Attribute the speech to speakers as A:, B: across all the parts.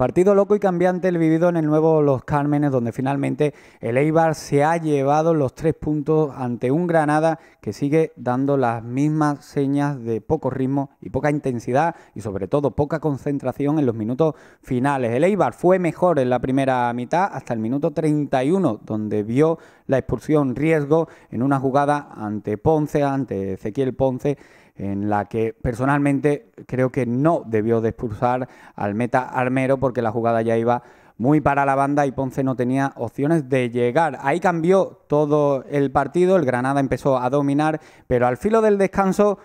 A: Partido loco y cambiante el vivido en el nuevo Los Cármenes, donde finalmente el Eibar se ha llevado los tres puntos ante un Granada que sigue dando las mismas señas de poco ritmo y poca intensidad y sobre todo poca concentración en los minutos finales. El Eibar fue mejor en la primera mitad hasta el minuto 31, donde vio la expulsión riesgo en una jugada ante Ponce, ante Ezequiel Ponce en la que personalmente creo que no debió de expulsar al meta armero porque la jugada ya iba muy para la banda y Ponce no tenía opciones de llegar. Ahí cambió todo el partido, el Granada empezó a dominar, pero al filo del descanso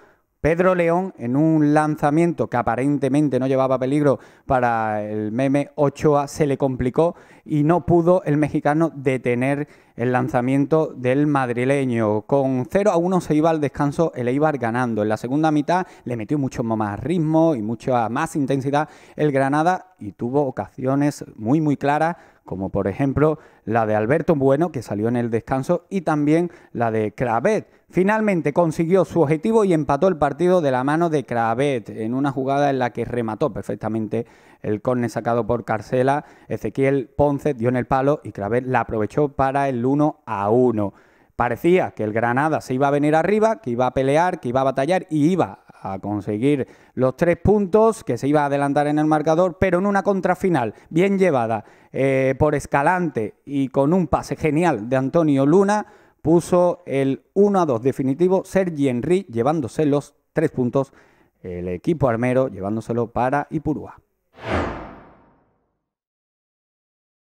A: Pedro León, en un lanzamiento que aparentemente no llevaba peligro para el meme Ochoa, se le complicó y no pudo el mexicano detener el lanzamiento del madrileño. Con 0 a 1 se iba al descanso el Eibar ganando. En la segunda mitad le metió mucho más ritmo y mucha más intensidad el Granada y tuvo ocasiones muy muy claras como por ejemplo la de Alberto Bueno, que salió en el descanso, y también la de Kravet. Finalmente consiguió su objetivo y empató el partido de la mano de Kravet, en una jugada en la que remató perfectamente el córner sacado por Carcela. Ezequiel Ponce dio en el palo y Kravet la aprovechó para el 1 a 1. Parecía que el Granada se iba a venir arriba, que iba a pelear, que iba a batallar y iba a conseguir los tres puntos, que se iba a adelantar en el marcador, pero en una contrafinal bien llevada eh, por Escalante y con un pase genial de Antonio Luna, puso el 1 a 2 definitivo Sergi Henry llevándose los tres puntos, el equipo armero llevándoselo para Ipurúa.